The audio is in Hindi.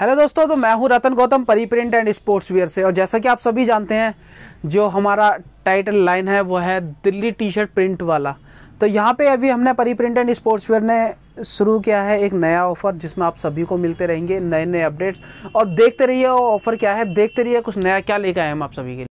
हेलो दोस्तों तो मैं हूं रतन गौतम परी प्रिंट एंड स्पोर्ट्स वेयर से और जैसा कि आप सभी जानते हैं जो हमारा टाइटल लाइन है वो है दिल्ली टी शर्ट प्रिंट वाला तो यहाँ पे अभी हमने परी प्रिंट एंड स्पोर्ट्स वेयर ने शुरू किया है एक नया ऑफ़र जिसमें आप सभी को मिलते रहेंगे नए नए अपडेट्स और देखते रहिए ऑफ़र क्या है देखते रहिए कुछ नया क्या लेकर आए हम आप सभी के लिए